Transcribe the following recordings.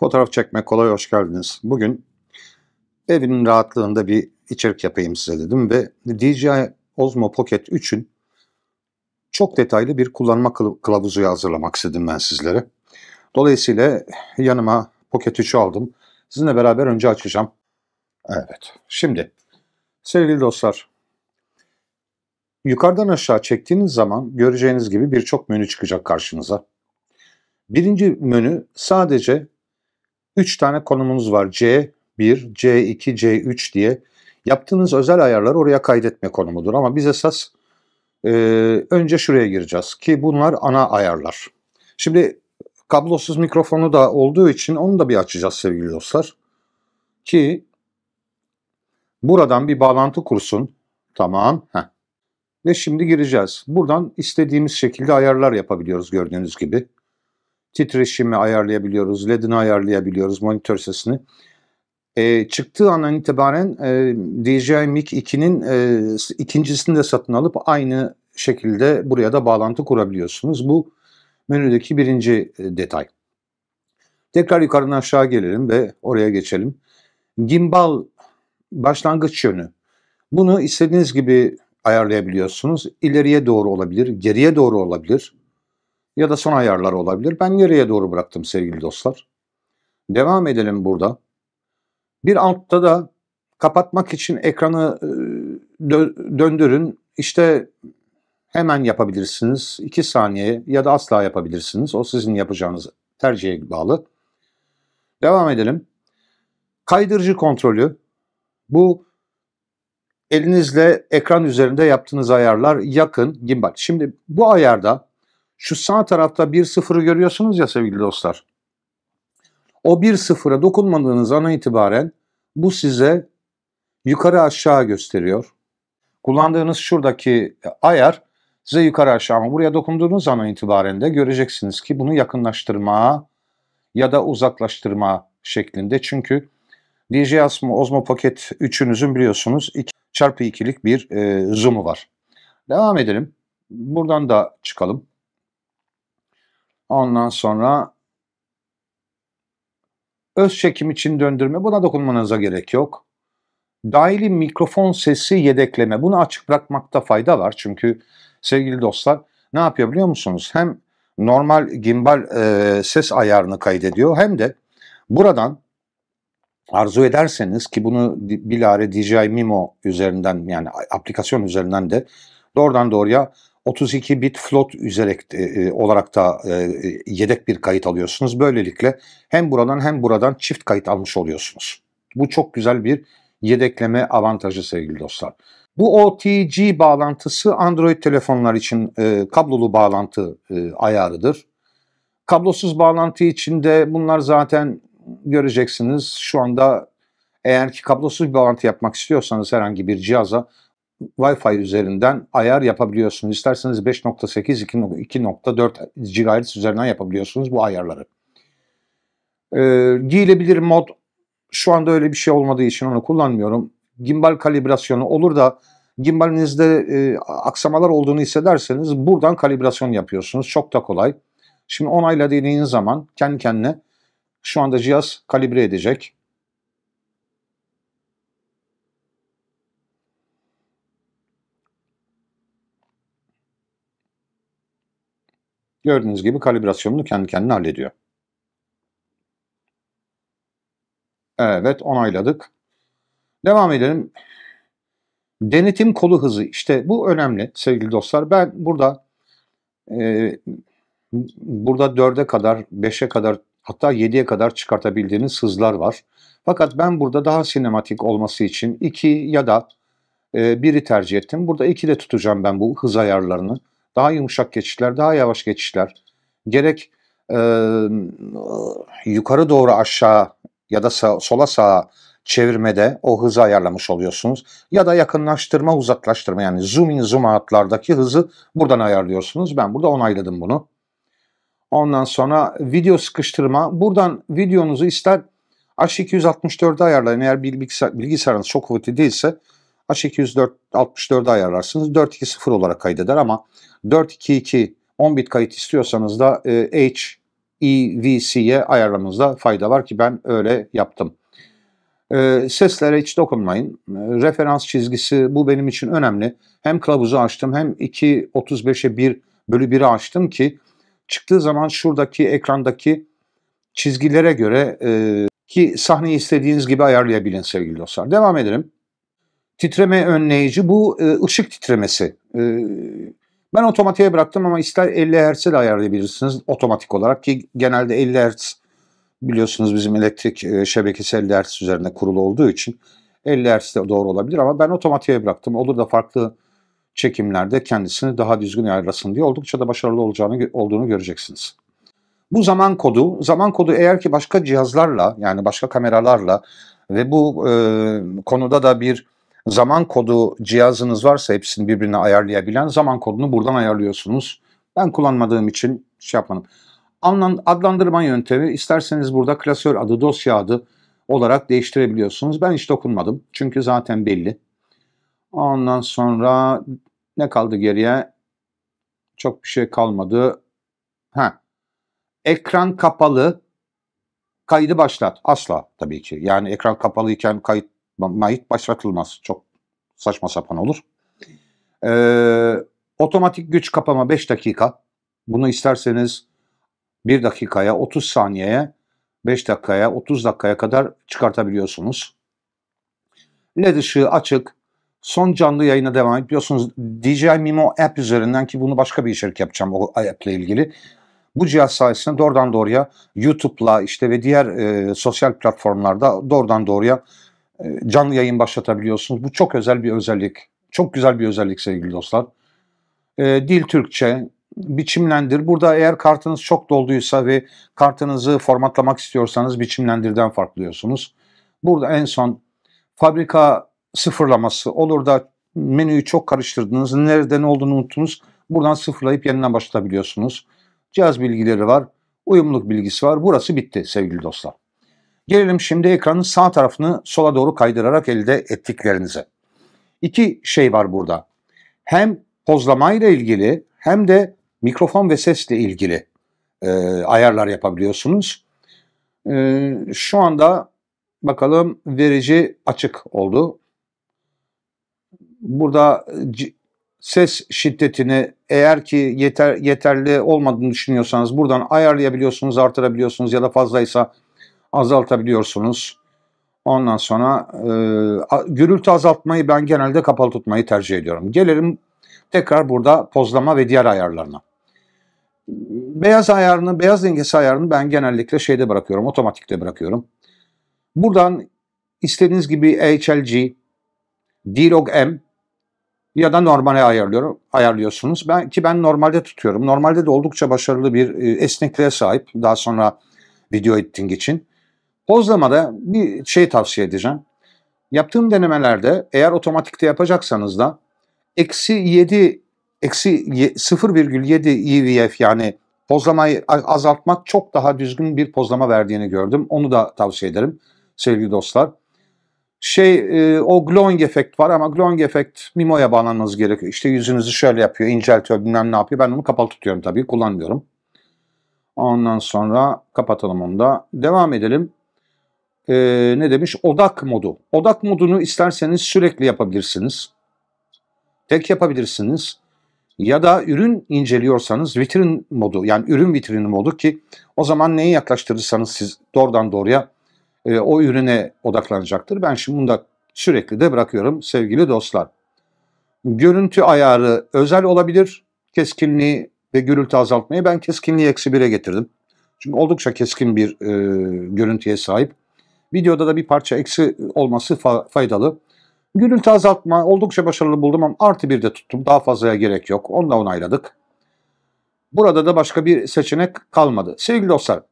Fotoğraf çekmek kolay, hoş geldiniz. Bugün evimin rahatlığında bir içerik yapayım size dedim ve DJI Osmo Pocket 3'ün çok detaylı bir kullanma kılavuzu hazırlamak istedim ben sizlere. Dolayısıyla yanıma Pocket 3'ü aldım. Sizinle beraber önce açacağım. Evet, şimdi Sevgili dostlar, yukarıdan aşağı çektiğiniz zaman göreceğiniz gibi birçok menü çıkacak karşınıza. Birinci menü sadece 3 tane konumunuz var. C1, C2, C3 diye. Yaptığınız özel ayarları oraya kaydetme konumudur. Ama biz esas e, önce şuraya gireceğiz ki bunlar ana ayarlar. Şimdi kablosuz mikrofonu da olduğu için onu da bir açacağız sevgili dostlar. Ki Buradan bir bağlantı kursun. Tamam. Heh. Ve şimdi gireceğiz. Buradan istediğimiz şekilde ayarlar yapabiliyoruz gördüğünüz gibi. Titreşimi ayarlayabiliyoruz, LED'ini ayarlayabiliyoruz, monitör sesini. E, çıktığı andan itibaren e, DJI Mic 2'nin e, ikincisini de satın alıp aynı şekilde buraya da bağlantı kurabiliyorsunuz. Bu menüdeki birinci e, detay. Tekrar yukarıdan aşağı gelelim ve oraya geçelim. Gimbal başlangıç yönü. Bunu istediğiniz gibi ayarlayabiliyorsunuz. İleriye doğru olabilir, geriye doğru olabilir ya da son ayarlar olabilir. Ben geriye doğru bıraktım sevgili dostlar. Devam edelim burada. Bir altta da kapatmak için ekranı e, dö döndürün. İşte hemen yapabilirsiniz. 2 saniye ya da asla yapabilirsiniz. O sizin yapacağınız tercihe bağlı. Devam edelim. Kaydırıcı kontrolü bu elinizle ekran üzerinde yaptığınız ayarlar yakın. Bak şimdi bu ayarda şu sağ tarafta bir sıfırı görüyorsunuz ya sevgili dostlar. O bir sıfıra dokunmadığınız ana itibaren bu size yukarı aşağı gösteriyor. Kullandığınız şuradaki ayar size yukarı aşağı ama buraya dokunduğunuz ana itibaren de göreceksiniz ki bunu yakınlaştırma ya da uzaklaştırma şeklinde. Çünkü DJ Osmo, Osmo Pocket 3'ünüzün biliyorsunuz 2 çarpı 2'lik bir e, zoom'u var. Devam edelim. Buradan da çıkalım. Ondan sonra öz çekim için döndürme buna dokunmanıza gerek yok. Dahili mikrofon sesi yedekleme bunu açık bırakmakta fayda var. Çünkü sevgili dostlar ne yapıyor biliyor musunuz? Hem normal gimbal e, ses ayarını kaydediyor hem de buradan arzu ederseniz ki bunu bilare DJI Mimo üzerinden yani aplikasyon üzerinden de doğrudan doğruya 32 bit float üzerek e, e olarak da e, e, yedek bir kayıt alıyorsunuz. Böylelikle hem buradan hem buradan çift kayıt almış oluyorsunuz. Bu çok güzel bir yedekleme avantajı sevgili dostlar. Bu OTG bağlantısı Android telefonlar için e, kablolu bağlantı e, ayarıdır. Kablosuz bağlantı içinde bunlar zaten göreceksiniz. Şu anda eğer ki kablosuz bir bağlantı yapmak istiyorsanız herhangi bir cihaza Wi-Fi üzerinden ayar yapabiliyorsunuz. İsterseniz 5.8, 2.4 GHz üzerinden yapabiliyorsunuz bu ayarları. Ee, giyilebilir mod şu anda öyle bir şey olmadığı için onu kullanmıyorum. Gimbal kalibrasyonu olur da gimbalinizde e, aksamalar olduğunu hissederseniz buradan kalibrasyon yapıyorsunuz. Çok da kolay. Şimdi onayla dediğiniz zaman kendi kendine şu anda cihaz kalibre edecek. Gördüğünüz gibi kalibrasyonunu kendi kendine hallediyor. Evet onayladık. Devam edelim. Denetim kolu hızı işte bu önemli sevgili dostlar. Ben burada e, burada 4'e kadar 5'e kadar hatta 7'ye kadar çıkartabildiğiniz hızlar var. Fakat ben burada daha sinematik olması için 2 ya da e, biri tercih ettim. Burada 2 de tutacağım ben bu hız ayarlarını. Daha yumuşak geçişler, daha yavaş geçişler. Gerek e, yukarı doğru aşağı ya da sağ, sola sağa çevirmede o hızı ayarlamış oluyorsunuz. Ya da yakınlaştırma, uzaklaştırma yani zoom in zoom out'lardaki hızı buradan ayarlıyorsunuz. Ben burada onayladım bunu. Ondan sonra video sıkıştırma. Buradan videonuzu ister H264'e ayarlayın. Eğer bilgisayarınız çok kuvvetli değilse H264'e ayarlarsınız. 420 olarak kaydeder ama 422 10 bit kayıt istiyorsanız da e, HEVC'ye ayarlamanızda fayda var ki ben öyle yaptım. E, seslere hiç dokunmayın. E, referans çizgisi bu benim için önemli. Hem kılavuzu açtım hem 2.35'e 1 bölü 1'i açtım ki çıktığı zaman şuradaki ekrandaki çizgilere göre e, ki sahneyi istediğiniz gibi ayarlayabilin sevgili dostlar. Devam edelim. Titreme önleyici bu e, ışık titremesi. E, ben otomatiğe bıraktım ama ister 50 Hz ile ayarlayabilirsiniz otomatik olarak ki genelde 50 Hz biliyorsunuz bizim elektrik e, şebekesi 50 Hz üzerine kurulu olduğu için 50 Hz de doğru olabilir ama ben otomatiğe bıraktım. Olur da farklı çekimlerde kendisini daha düzgün ayarlasın diye oldukça da başarılı olacağını olduğunu göreceksiniz. Bu zaman kodu, zaman kodu eğer ki başka cihazlarla yani başka kameralarla ve bu e, konuda da bir zaman kodu cihazınız varsa hepsini birbirine ayarlayabilen zaman kodunu buradan ayarlıyorsunuz. Ben kullanmadığım için şey yapmadım. Adlandırma yöntemi isterseniz burada klasör adı, dosya adı olarak değiştirebiliyorsunuz. Ben hiç dokunmadım çünkü zaten belli. Ondan sonra ne kaldı geriye? Çok bir şey kalmadı. Ha. Ekran kapalı. Kaydı başlat. Asla tabii ki. Yani ekran kapalıyken kayıt mayıt başlatılmaz. Çok saçma sapan olur. Ee, otomatik güç kapama 5 dakika. Bunu isterseniz 1 dakikaya, 30 saniyeye, 5 dakikaya, 30 dakikaya kadar çıkartabiliyorsunuz. LED ışığı açık son canlı yayına devam et. Biliyorsunuz DJI Mimo app üzerinden ki bunu başka bir içerik yapacağım o app ile ilgili. Bu cihaz sayesinde doğrudan doğruya YouTube'la işte ve diğer e, sosyal platformlarda doğrudan doğruya e, canlı yayın başlatabiliyorsunuz. Bu çok özel bir özellik. Çok güzel bir özellik sevgili dostlar. E, dil Türkçe, biçimlendir. Burada eğer kartınız çok dolduysa ve kartınızı formatlamak istiyorsanız biçimlendirden farklıyorsunuz. Burada en son fabrika sıfırlaması olur da menüyü çok karıştırdınız. Nerede ne olduğunu unuttunuz. Buradan sıfırlayıp yeniden başlatabiliyorsunuz. Cihaz bilgileri var. uyumluk bilgisi var. Burası bitti sevgili dostlar. Gelelim şimdi ekranın sağ tarafını sola doğru kaydırarak elde ettiklerinize. İki şey var burada. Hem pozlamayla ilgili hem de mikrofon ve sesle ilgili e, ayarlar yapabiliyorsunuz. E, şu anda bakalım verici açık oldu burada e, ses şiddetini eğer ki yeter, yeterli olmadığını düşünüyorsanız buradan ayarlayabiliyorsunuz, artırabiliyorsunuz ya da fazlaysa azaltabiliyorsunuz. Ondan sonra e, gürültü azaltmayı ben genelde kapalı tutmayı tercih ediyorum. Gelelim tekrar burada pozlama ve diğer ayarlarına. Beyaz ayarını, beyaz dengesi ayarını ben genellikle şeyde bırakıyorum, otomatikte bırakıyorum. Buradan istediğiniz gibi HLG, DLOG M ya da normale ayarlıyorum, ayarlıyorsunuz. Ben, ki ben normalde tutuyorum. Normalde de oldukça başarılı bir e, esnekliğe sahip. Daha sonra video editing için. Pozlamada bir şey tavsiye edeceğim. Yaptığım denemelerde eğer otomatikte yapacaksanız da eksi 7 eksi 0,7 EVF yani pozlamayı azaltmak çok daha düzgün bir pozlama verdiğini gördüm. Onu da tavsiye ederim sevgili dostlar şey e, o glowing efekt var ama glowing efekt Mimo'ya bağlanmanız gerekiyor. İşte yüzünüzü şöyle yapıyor, inceltiyor, bilmem ne yapıyor. Ben onu kapalı tutuyorum tabii, kullanmıyorum. Ondan sonra kapatalım onu da. Devam edelim. E, ne demiş? Odak modu. Odak modunu isterseniz sürekli yapabilirsiniz. Tek yapabilirsiniz. Ya da ürün inceliyorsanız vitrin modu yani ürün vitrini modu ki o zaman neyi yaklaştırırsanız siz doğrudan doğruya e, o ürüne odaklanacaktır. Ben şimdi bunu da sürekli de bırakıyorum sevgili dostlar. Görüntü ayarı özel olabilir. Keskinliği ve gürültü azaltmayı ben keskinliği eksi bire getirdim. Çünkü oldukça keskin bir e, görüntüye sahip. Videoda da bir parça eksi olması fa faydalı. Gürültü azaltma oldukça başarılı buldum ama artı bir de tuttum. Daha fazlaya gerek yok. Onu da onayladık. Burada da başka bir seçenek kalmadı. Sevgili dostlar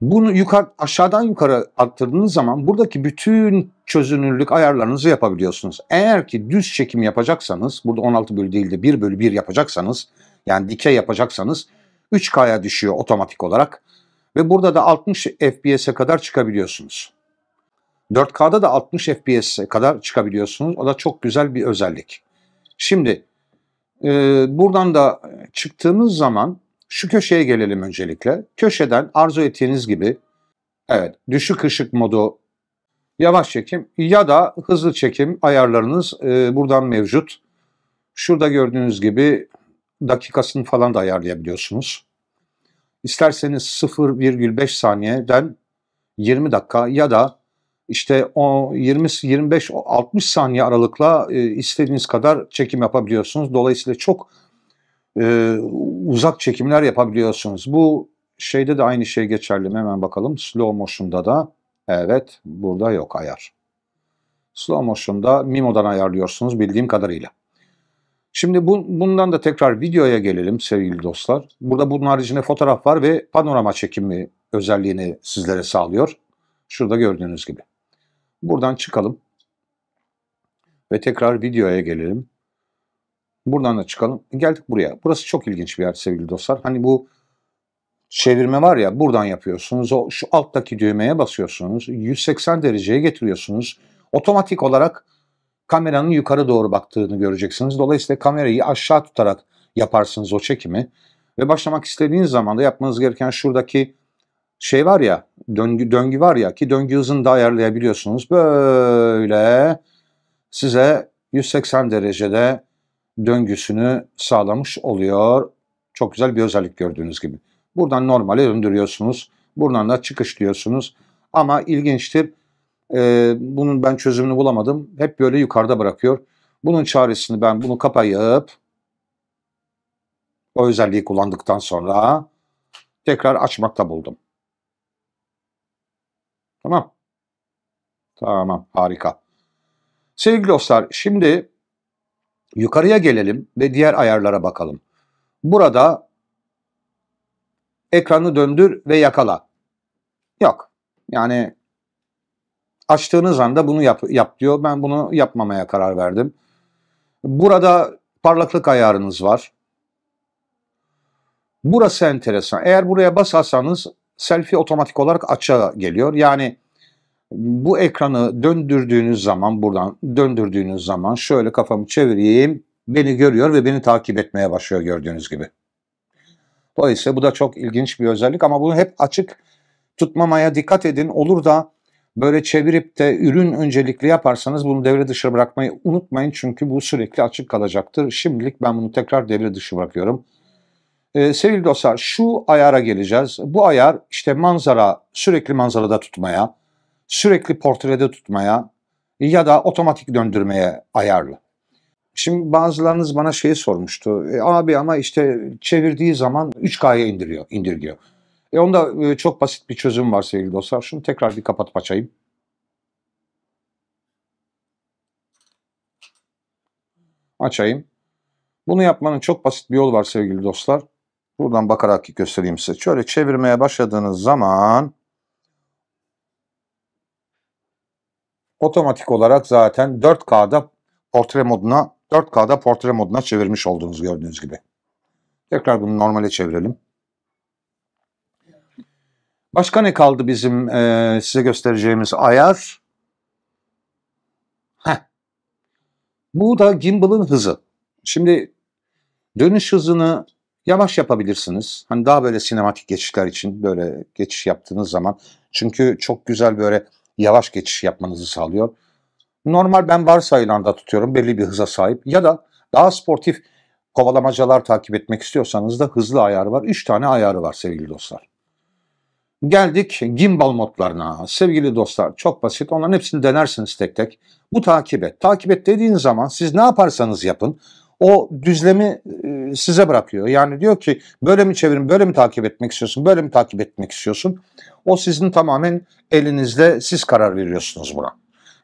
bunu yukarı, aşağıdan yukarı arttırdığınız zaman buradaki bütün çözünürlük ayarlarınızı yapabiliyorsunuz. Eğer ki düz çekim yapacaksanız, burada 16 bölü değil de 1 bölü 1 yapacaksanız, yani dikey yapacaksanız 3K'ya düşüyor otomatik olarak. Ve burada da 60 FPS'e kadar çıkabiliyorsunuz. 4K'da da 60 FPS'e kadar çıkabiliyorsunuz. O da çok güzel bir özellik. Şimdi e, buradan da çıktığınız zaman şu köşeye gelelim öncelikle. Köşeden arzu ettiğiniz gibi evet düşük ışık modu yavaş çekim ya da hızlı çekim ayarlarınız e, buradan mevcut. Şurada gördüğünüz gibi dakikasını falan da ayarlayabiliyorsunuz. İsterseniz 0,5 saniyeden 20 dakika ya da işte o 20 25 60 saniye aralıkla e, istediğiniz kadar çekim yapabiliyorsunuz. Dolayısıyla çok e, uzak çekimler yapabiliyorsunuz. Bu şeyde de aynı şey geçerli. Hemen bakalım slow motion'da da evet burada yok ayar. Slow motion'da Mimo'dan ayarlıyorsunuz bildiğim kadarıyla. Şimdi bu, bundan da tekrar videoya gelelim sevgili dostlar. Burada bunun haricinde fotoğraf var ve panorama çekimi özelliğini sizlere sağlıyor. Şurada gördüğünüz gibi. Buradan çıkalım ve tekrar videoya gelelim. Buradan da çıkalım. Geldik buraya. Burası çok ilginç bir yer sevgili dostlar. Hani bu çevirme var ya buradan yapıyorsunuz. O şu alttaki düğmeye basıyorsunuz. 180 dereceye getiriyorsunuz. Otomatik olarak kameranın yukarı doğru baktığını göreceksiniz. Dolayısıyla kamerayı aşağı tutarak yaparsınız o çekimi. Ve başlamak istediğiniz zaman da yapmanız gereken şuradaki şey var ya döngü, döngü var ya ki döngü hızını da ayarlayabiliyorsunuz. Böyle size 180 derecede döngüsünü sağlamış oluyor. Çok güzel bir özellik gördüğünüz gibi. Buradan normale döndürüyorsunuz. Buradan da çıkışlıyorsunuz. Ama ilginçtir. E, bunun ben çözümünü bulamadım. Hep böyle yukarıda bırakıyor. Bunun çaresini ben bunu kapayıp o özelliği kullandıktan sonra tekrar açmakta buldum. Tamam. Tamam harika. Sevgili dostlar şimdi Yukarıya gelelim ve diğer ayarlara bakalım. Burada ekranı döndür ve yakala. Yok. Yani açtığınız anda bunu yap, yap diyor. Ben bunu yapmamaya karar verdim. Burada parlaklık ayarınız var. Burası enteresan. Eğer buraya basarsanız selfie otomatik olarak açığa geliyor. Yani bu ekranı döndürdüğünüz zaman buradan döndürdüğünüz zaman şöyle kafamı çevireyim beni görüyor ve beni takip etmeye başlıyor gördüğünüz gibi. Dolayısıyla bu da çok ilginç bir özellik ama bunu hep açık tutmamaya dikkat edin. Olur da böyle çevirip de ürün öncelikli yaparsanız bunu devre dışı bırakmayı unutmayın çünkü bu sürekli açık kalacaktır. Şimdilik ben bunu tekrar devre dışı bırakıyorum. Ee, sevgili dostlar şu ayara geleceğiz. Bu ayar işte manzara sürekli manzarada tutmaya, sürekli portrede tutmaya ya da otomatik döndürmeye ayarlı. Şimdi bazılarınız bana şeyi sormuştu. E, abi ama işte çevirdiği zaman 3K'ya indiriyor, indirgiyor. E onda e, çok basit bir çözüm var sevgili dostlar. Şunu tekrar bir kapatıp açayım. Açayım. Bunu yapmanın çok basit bir yolu var sevgili dostlar. Buradan bakarak göstereyim size. Şöyle çevirmeye başladığınız zaman otomatik olarak zaten 4K'da portre moduna 4K'da portre moduna çevirmiş olduğunuz gördüğünüz gibi. Tekrar bunu normale çevirelim. Başka ne kaldı bizim e, size göstereceğimiz ayar? Heh. Bu da gimbal'ın hızı. Şimdi dönüş hızını yavaş yapabilirsiniz. Hani daha böyle sinematik geçişler için böyle geçiş yaptığınız zaman. Çünkü çok güzel böyle yavaş geçiş yapmanızı sağlıyor. Normal ben bar sayılarında tutuyorum belli bir hıza sahip ya da daha sportif kovalamacalar takip etmek istiyorsanız da hızlı ayarı var. 3 tane ayarı var sevgili dostlar. Geldik gimbal modlarına. Sevgili dostlar çok basit. Onların hepsini denersiniz tek tek. Bu takip et. Takip et dediğiniz zaman siz ne yaparsanız yapın o düzlemi e, size bırakıyor. Yani diyor ki böyle mi çevirin, böyle mi takip etmek istiyorsun, böyle mi takip etmek istiyorsun? O sizin tamamen elinizde siz karar veriyorsunuz buna.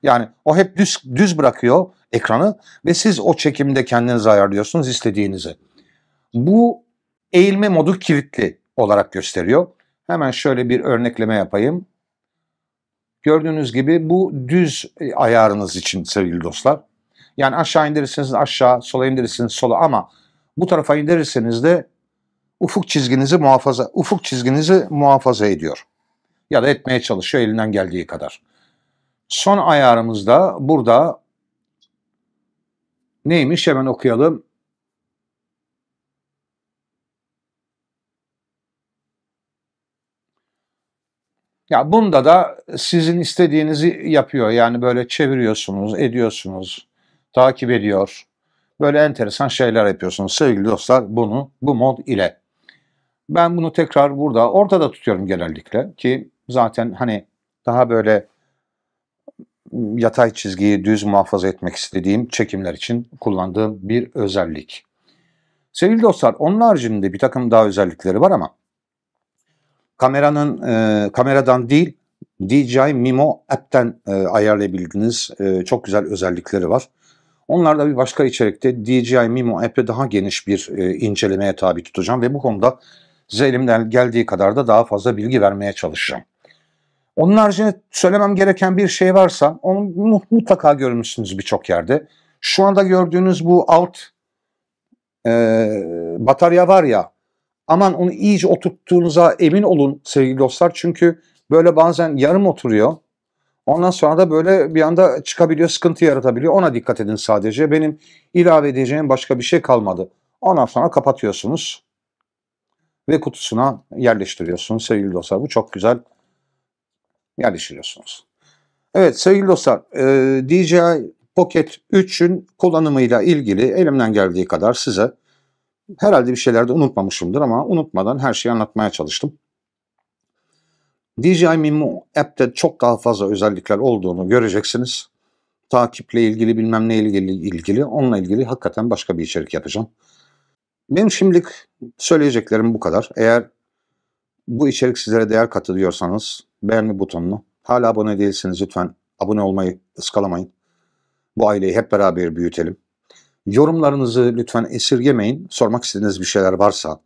Yani o hep düz, düz bırakıyor ekranı ve siz o çekimde kendiniz ayarlıyorsunuz istediğinizi. Bu eğilme modu kilitli olarak gösteriyor. Hemen şöyle bir örnekleme yapayım. Gördüğünüz gibi bu düz e, ayarınız için sevgili dostlar. Yani aşağı indirirseniz aşağı, sola indirirsiniz sola ama bu tarafa indirirseniz de ufuk çizginizi muhafaza ufuk çizginizi muhafaza ediyor. Ya da etmeye çalışıyor elinden geldiği kadar. Son ayarımızda burada neymiş hemen okuyalım. Ya bunda da sizin istediğinizi yapıyor. Yani böyle çeviriyorsunuz, ediyorsunuz takip ediyor. Böyle enteresan şeyler yapıyorsunuz sevgili dostlar bunu bu mod ile. Ben bunu tekrar burada ortada tutuyorum genellikle ki zaten hani daha böyle yatay çizgiyi düz muhafaza etmek istediğim çekimler için kullandığım bir özellik. Sevgili dostlar onun haricinde bir takım daha özellikleri var ama kameranın e, kameradan değil DJI Mimo app'ten e, ayarlayabildiğiniz e, çok güzel özellikleri var. Onlar da bir başka içerikte DJI Mimo app'i daha geniş bir e, incelemeye tabi tutacağım ve bu konuda size elimden geldiği kadar da daha fazla bilgi vermeye çalışacağım. Onun haricinde söylemem gereken bir şey varsa onu mutlaka görmüşsünüz birçok yerde. Şu anda gördüğünüz bu alt e, batarya var ya aman onu iyice oturttuğunuza emin olun sevgili dostlar. Çünkü böyle bazen yarım oturuyor Ondan sonra da böyle bir anda çıkabiliyor, sıkıntı yaratabiliyor. Ona dikkat edin sadece. Benim ilave edeceğim başka bir şey kalmadı. Ondan sonra kapatıyorsunuz ve kutusuna yerleştiriyorsunuz sevgili dostlar. Bu çok güzel yerleştiriyorsunuz. Evet sevgili dostlar e, DJI Pocket 3'ün kullanımıyla ilgili elimden geldiği kadar size herhalde bir şeyler de unutmamışımdır ama unutmadan her şeyi anlatmaya çalıştım. DJI Mimo app'te çok daha fazla özellikler olduğunu göreceksiniz. Takiple ilgili bilmem ne ilgili ilgili onunla ilgili hakikaten başka bir içerik yapacağım. Benim şimdilik söyleyeceklerim bu kadar. Eğer bu içerik sizlere değer kattı diyorsanız beğenme butonunu. Hala abone değilseniz lütfen abone olmayı ıskalamayın. Bu aileyi hep beraber büyütelim. Yorumlarınızı lütfen esirgemeyin. Sormak istediğiniz bir şeyler varsa,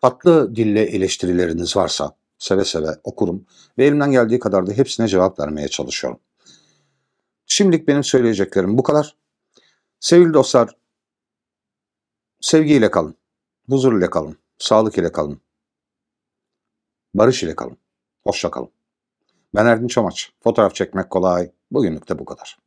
farklı dille eleştirileriniz varsa Seve seve okurum ve elimden geldiği kadar da hepsine cevap vermeye çalışıyorum. Şimdilik benim söyleyeceklerim bu kadar. Sevgili dostlar, sevgiyle kalın, huzur ile kalın, sağlık ile kalın, barış ile kalın, hoşça kalın. Ben Erdin Çamaç, fotoğraf çekmek kolay, bugünlük de bu kadar.